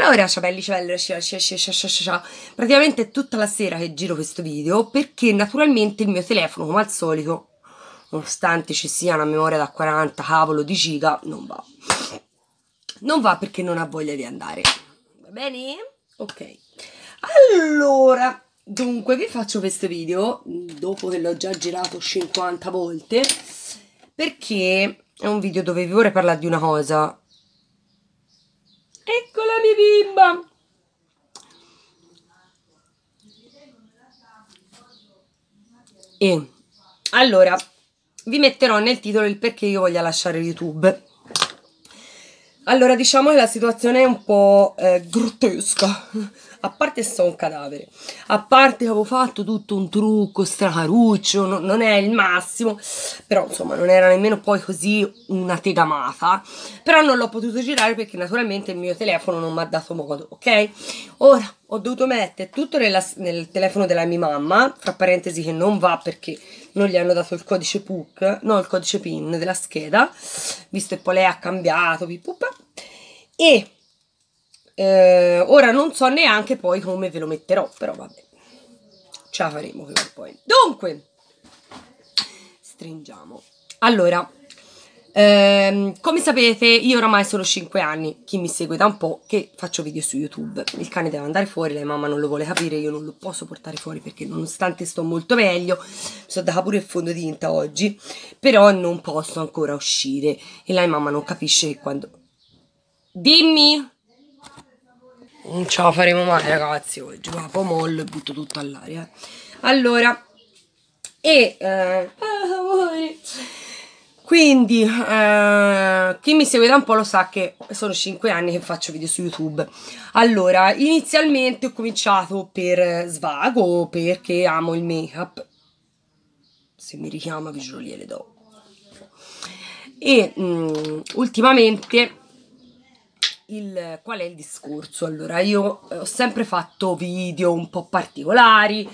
Allora, ciao belli, ciao, cia, ciao, ciao, ciao, ciao. praticamente è tutta la sera che giro questo video perché naturalmente il mio telefono, come al solito, nonostante ci sia una memoria da 40 cavolo di giga, non va. Non va perché non ha voglia di andare. Va bene? Ok. Allora, dunque, vi faccio questo video, dopo che l'ho già girato 50 volte, perché è un video dove vi vorrei parlare di una cosa Ecco la mia bimba! E allora vi metterò nel titolo il perché io voglia lasciare YouTube. Allora, diciamo che la situazione è un po' eh, grottesca a parte sto un cadavere, a parte che avevo fatto tutto un trucco stracaruccio, no, non è il massimo, però insomma non era nemmeno poi così una tegamata, però non l'ho potuto girare perché naturalmente il mio telefono non mi ha dato modo, ok? Ora ho dovuto mettere tutto nella, nel telefono della mia mamma, tra parentesi che non va perché non gli hanno dato il codice PUC, no il codice PIN della scheda, visto che poi lei ha cambiato, pipupa, e eh, ora non so neanche poi come ve lo metterò però vabbè ce la faremo prima o poi dunque stringiamo allora ehm, come sapete io oramai sono 5 anni chi mi segue da un po' che faccio video su youtube il cane deve andare fuori la mamma non lo vuole capire io non lo posso portare fuori perché nonostante sto molto meglio mi sono data pure il fondotinta oggi però non posso ancora uscire e la mamma non capisce che quando dimmi non ce la faremo mai ragazzi oggi va pomollo e butto tutto all'aria allora e eh, quindi eh, chi mi segue da un po' lo sa che sono 5 anni che faccio video su youtube allora inizialmente ho cominciato per svago perché amo il make up se mi richiama vi giuro gliele do e mh, mm, ultimamente il, qual è il discorso? Allora, io eh, ho sempre fatto video un po' particolari,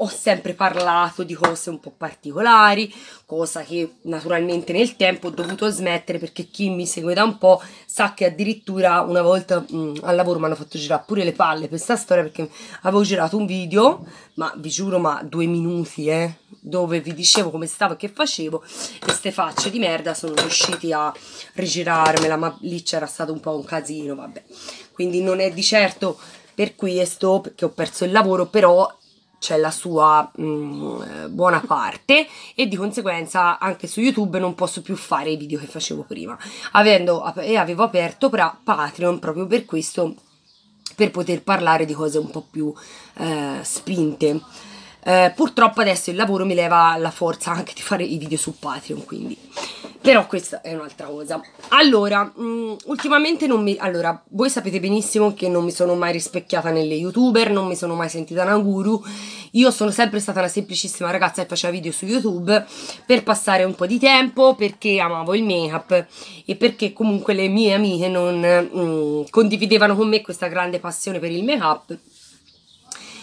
ho sempre parlato di cose un po' particolari, cosa che naturalmente nel tempo ho dovuto smettere perché chi mi segue da un po' sa che addirittura una volta mh, mm, al lavoro mi hanno fatto girare pure le palle per questa storia perché avevo girato un video, ma vi giuro, ma due minuti, eh, dove vi dicevo come stavo e che facevo, queste facce di merda sono riusciti a rigirarmela, ma lì c'era stato un po' un casino, vabbè. Quindi non è di certo per questo, che ho perso il lavoro, però c'è la sua mh, mm, buona parte e di conseguenza anche su YouTube non posso più fare i video che facevo prima. Avendo e avevo aperto Patreon proprio per questo, per poter parlare di cose un po' più eh, spinte. Eh, purtroppo adesso il lavoro mi leva la forza anche di fare i video su Patreon, quindi però questa è un'altra cosa. Allora, mh, mm, ultimamente non mi... Allora, voi sapete benissimo che non mi sono mai rispecchiata nelle youtuber, non mi sono mai sentita una guru. Io sono sempre stata una semplicissima ragazza che faceva video su YouTube per passare un po' di tempo, perché amavo il make-up e perché comunque le mie amiche non mh, mm, condividevano con me questa grande passione per il make-up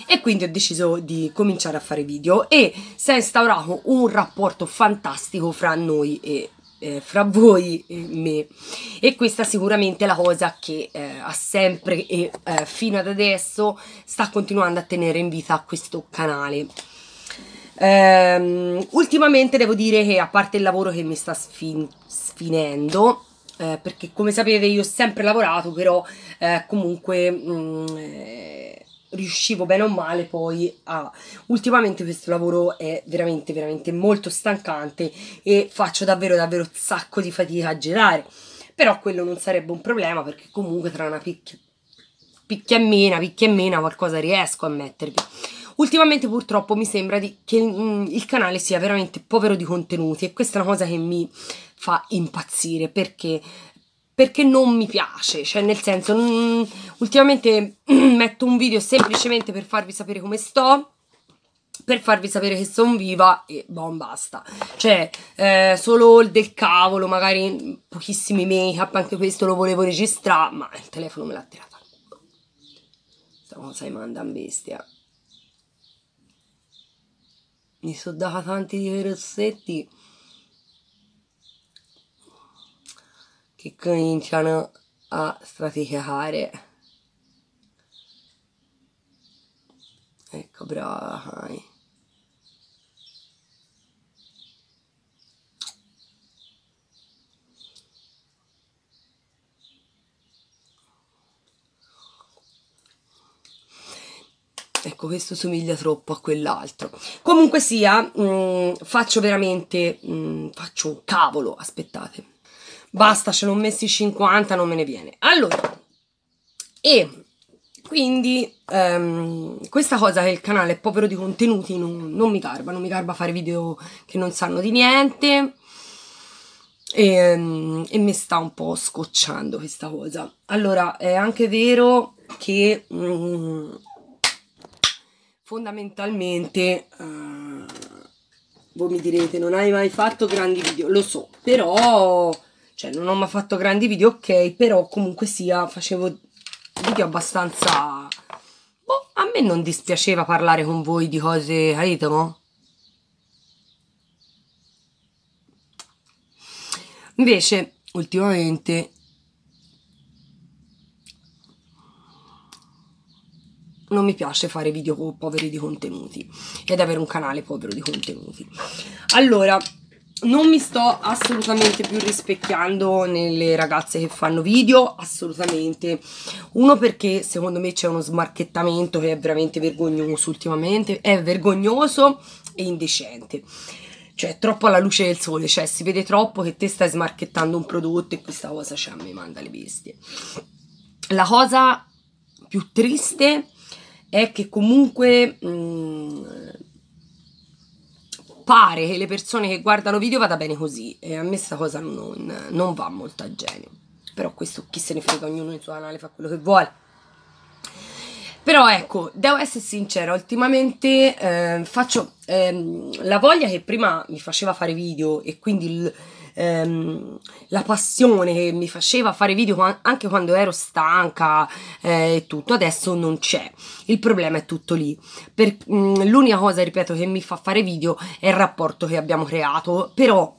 e quindi ho deciso di cominciare a fare video e si è instaurato un rapporto fantastico fra noi e eh, fra voi e me e questa sicuramente è la cosa che eh, ha sempre e eh, fino ad adesso sta continuando a tenere in vita questo canale ehm, ultimamente devo dire che a parte il lavoro che mi sta sfin sfinendo eh, perché come sapete io ho sempre lavorato però eh, comunque mh, mm, eh, riuscivo bene o male poi a... Ultimamente questo lavoro è veramente, veramente molto stancante e faccio davvero, davvero sacco di fatica a girare. Però quello non sarebbe un problema perché comunque tra una picchia, picchia e mena, picchia e mena qualcosa riesco a mettervi. Ultimamente purtroppo mi sembra di, che mh, mm, il canale sia veramente povero di contenuti e questa è una cosa che mi fa impazzire perché perché non mi piace, cioè nel senso, ultimamente metto un video semplicemente per farvi sapere come sto, per farvi sapere che sono viva e bon basta, cioè eh, solo il del cavolo, magari pochissimi make up, anche questo lo volevo registrare, ma il telefono me l'ha tirata. Questa cosa mi manda in bestia. Mi sono data tanti di rossetti. che cominciano a straticare. Ecco, brava. Ecco, questo somiglia troppo a quell'altro. Comunque sia, mh, mm, faccio veramente, mh, mm, faccio un cavolo, aspettate basta ce ne ho messi 50 non me ne viene allora e quindi ehm, questa cosa che il canale è povero di contenuti non, non, mi garba, non mi garba fare video che non sanno di niente e, ehm, e mi sta un po' scocciando questa cosa. Allora è anche vero che mm, fondamentalmente eh, voi mi direte non hai mai fatto grandi video, lo so, però cioè, non ho mai fatto grandi video, ok, però comunque sia, facevo video abbastanza... Boh, a me non dispiaceva parlare con voi di cose, capito, no? Invece, ultimamente... Non mi piace fare video poveri di contenuti ed avere un canale povero di contenuti. Allora, non mi sto assolutamente più rispecchiando nelle ragazze che fanno video, assolutamente. Uno perché secondo me c'è uno smarchettamento che è veramente vergognoso ultimamente, è vergognoso e indecente. Cioè, troppo alla luce del sole, cioè si vede troppo che te stai smarchettando un prodotto e questa cosa cioè, mi manda le bestie. La cosa più triste è che comunque... Mh, mm, pare che le persone che guardano video vada bene così e a me sta cosa non, non va molto a genio. Però questo chi se ne frega, ognuno nel suo canale fa quello che vuole. Però ecco, devo essere sincera, ultimamente eh, faccio ehm, la voglia che prima mi faceva fare video e quindi il ehm, la passione che mi faceva fare video anche quando ero stanca eh, e eh, tutto, adesso non c'è. Il problema è tutto lì. Per, mm, l'unica cosa, ripeto, che mi fa fare video è il rapporto che abbiamo creato, però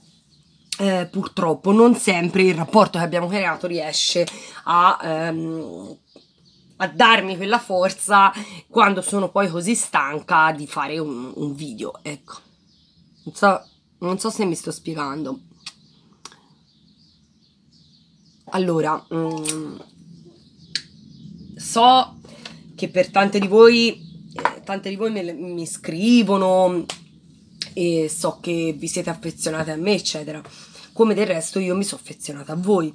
eh, purtroppo non sempre il rapporto che abbiamo creato riesce a, ehm, a, darmi quella forza quando sono poi così stanca di fare un, un video. Ecco, non so, non so se mi sto spiegando. Allora, um, so che per tante di voi, eh, tante di voi me, mi scrivono e so che vi siete affezionate a me, eccetera. Come del resto io mi sono affezionata a voi.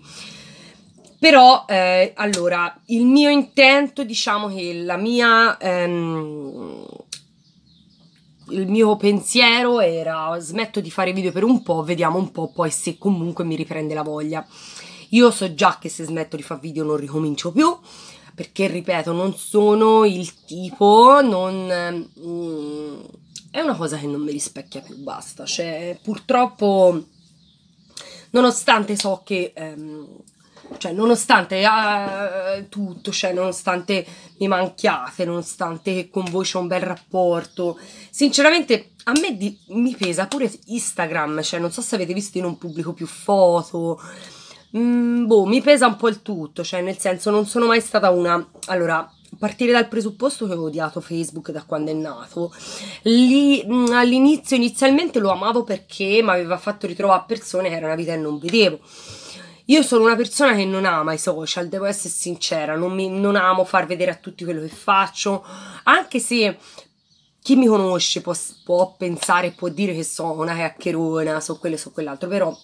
Però, eh, allora, il mio intento, diciamo che la mia... Ehm, il mio pensiero era smetto di fare video per un po', vediamo un po' poi se comunque mi riprende la voglia. Io so già che se smetto di fare video non ricomincio più, perché ripeto, non sono il tipo, non... Mm, è una cosa che non mi rispecchia più, basta. Cioè, purtroppo, nonostante so che... Ehm, cioè, nonostante eh, tutto, cioè, nonostante mi manchiate, nonostante con voi c'è un bel rapporto, sinceramente a me di, mi pesa pure Instagram, cioè, non so se avete visto, io non pubblico più foto, Mm, boh, mi pesa un po' il tutto, cioè nel senso non sono mai stata una... Allora, a partire dal presupposto che ho odiato Facebook da quando è nato, lì mm, all'inizio inizialmente lo amavo perché mi aveva fatto ritrovare persone che era una vita e non vedevo. Io sono una persona che non ama i social, devo essere sincera, non, mi, non amo far vedere a tutti quello che faccio, anche se chi mi conosce può, può pensare, può dire che sono una chiacchierona, so quello so quell'altro, però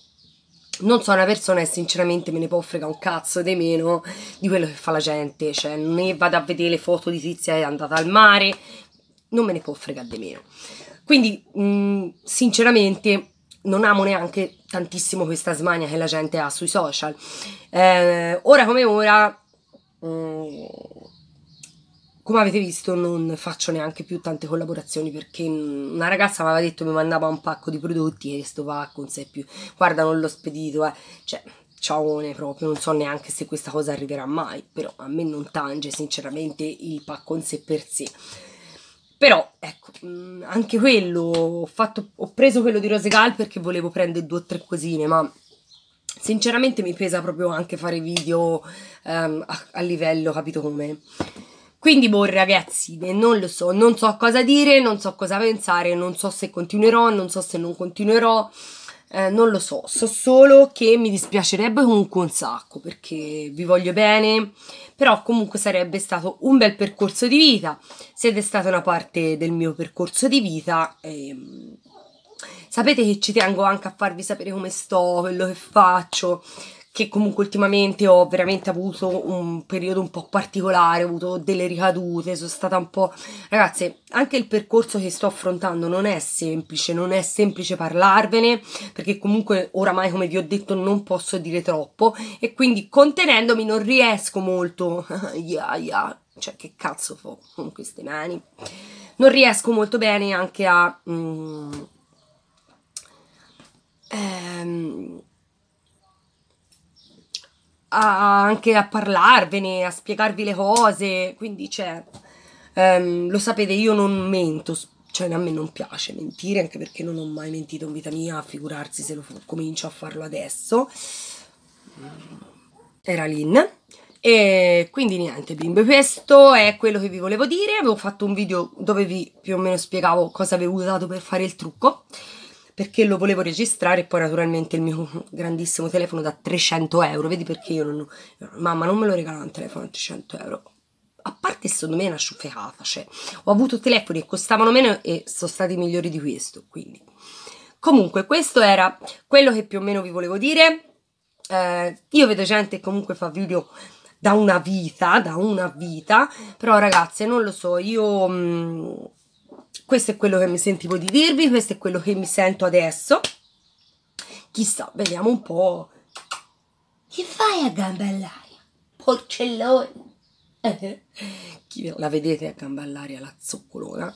non sono una persona che sinceramente me ne può frega un cazzo di meno di quello che fa la gente, cioè né vado a vedere le foto di tizia che è andata al mare, non me ne può frega di meno. Quindi mh, mm, sinceramente non amo neanche tantissimo questa smania che la gente ha sui social. Eh, ora come ora... Mh, mm, come avete visto non faccio neanche più tante collaborazioni perché una ragazza mi aveva detto mi mandava un pacco di prodotti e sto va con sé più guarda non l'ho spedito eh. cioè ciaone proprio non so neanche se questa cosa arriverà mai però a me non tange sinceramente il pacco in sé per sé però ecco mm, anche quello ho, fatto, ho preso quello di Rosegal perché volevo prendere due o tre cosine ma sinceramente mi pesa proprio anche fare video um, a, a livello capito come quindi, boh, ragazzi, eh, non lo so, non so cosa dire, non so cosa pensare, non so se continuerò, non so se non continuerò, eh, non lo so. So solo che mi dispiacerebbe comunque un sacco perché vi voglio bene, però comunque sarebbe stato un bel percorso di vita. Siete stata una parte del mio percorso di vita. Ehm, sapete che ci tengo anche a farvi sapere come sto, quello che faccio che comunque ultimamente ho veramente avuto un periodo un po' particolare, ho avuto delle ricadute, sono stata un po'... Ragazzi, anche il percorso che sto affrontando non è semplice, non è semplice parlarvene, perché comunque oramai, come vi ho detto, non posso dire troppo, e quindi contenendomi non riesco molto... yeah, yeah. Cioè, che cazzo fo con queste mani? Non riesco molto bene anche a... Mm, ehm, a, anche a parlarvene, a spiegarvi le cose, quindi cioè, ehm, lo sapete, io non mento, cioè a me non piace mentire, anche perché non ho mai mentito in vita mia, a figurarsi se lo comincio a farlo adesso. Era Lin. E quindi niente bimbe, questo è quello che vi volevo dire, avevo fatto un video dove vi più o meno spiegavo cosa avevo usato per fare il trucco perché lo volevo registrare e poi naturalmente il mio grandissimo telefono da 300 euro, vedi perché io non... Mamma non me lo regala un telefono a 300 euro, a parte secondo me è una sciuffecata, cioè ho avuto telefoni che costavano meno e sono stati migliori di questo, quindi comunque questo era quello che più o meno vi volevo dire, eh, io vedo gente che comunque fa video da una vita, da una vita, però ragazze non lo so, io mh, mm, questo è quello che mi sentivo di dirvi, questo è quello che mi sento adesso. Chissà, vediamo un po'. Che fai a gamba all'aria? Porcellone. Chi la vedete a gamba all'aria la zoccolona?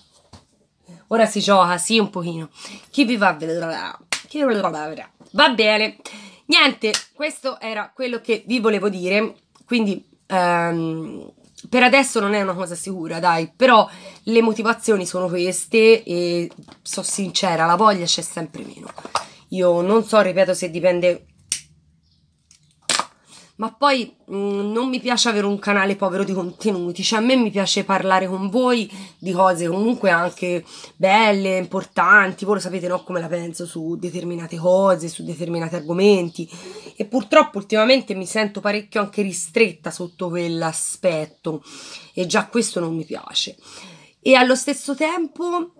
Ora si gioca, sì, un pochino. Chi vi va a vedere? Chi vi Va bene. Niente, questo era quello che vi volevo dire. Quindi... Um, per adesso non è una cosa sicura, dai, però le motivazioni sono queste e sono sincera, la voglia c'è sempre meno. Io non so, ripeto, se dipende ma poi mh, mm, non mi piace avere un canale povero di contenuti, cioè a me mi piace parlare con voi di cose comunque anche belle, importanti, voi lo sapete no come la penso su determinate cose, su determinati argomenti e purtroppo ultimamente mi sento parecchio anche ristretta sotto quell'aspetto e già questo non mi piace. E allo stesso tempo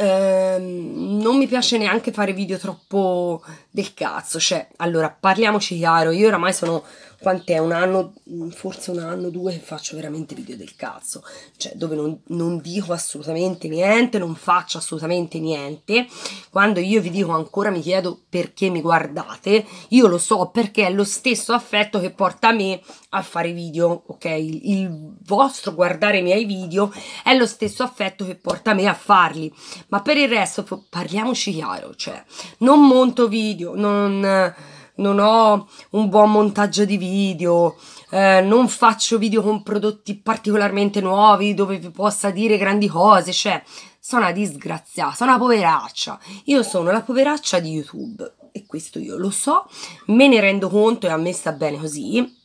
Ehm, non mi piace neanche fare video troppo del cazzo, cioè, allora, parliamoci chiaro, io oramai sono quant'è un anno, mm, forse un anno, due che faccio veramente video del cazzo, cioè dove non, non dico assolutamente niente, non faccio assolutamente niente, quando io vi dico ancora mi chiedo perché mi guardate, io lo so perché è lo stesso affetto che porta me a fare video, ok? Il, il vostro guardare i miei video è lo stesso affetto che porta me a farli, ma per il resto parliamoci chiaro, cioè non monto video, non non ho un buon montaggio di video, eh, non faccio video con prodotti particolarmente nuovi dove vi possa dire grandi cose, cioè sono una disgraziata, sono una poveraccia. Io sono la poveraccia di YouTube e questo io lo so, me ne rendo conto e a me sta bene così.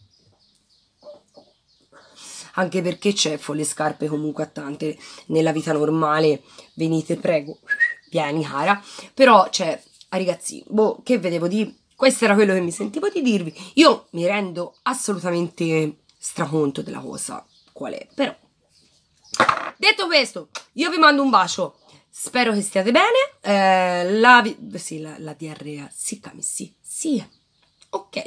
Anche perché c'è le scarpe comunque a tante nella vita normale, venite prego, vieni cara, però cioè, ragazzi, boh, che vedevo di questo era quello che mi sentivo di dirvi. Io mi rendo assolutamente straconto della cosa qual è, però. Detto questo, io vi mando un bacio. Spero che stiate bene. Eh, la, sì, la, la diarrea, sì, cami, sì, sì. Ok,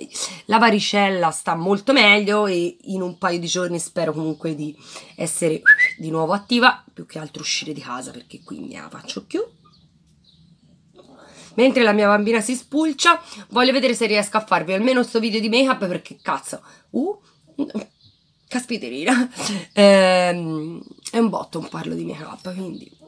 la varicella sta molto meglio e in un paio di giorni spero comunque di essere di nuovo attiva, più che altro uscire di casa perché qui mi faccio più mentre la mia bambina si spulcia, voglio vedere se riesco a farvi almeno questo video di make up perché cazzo, uh, caspiterina, eh, è un botto un parlo di make up, quindi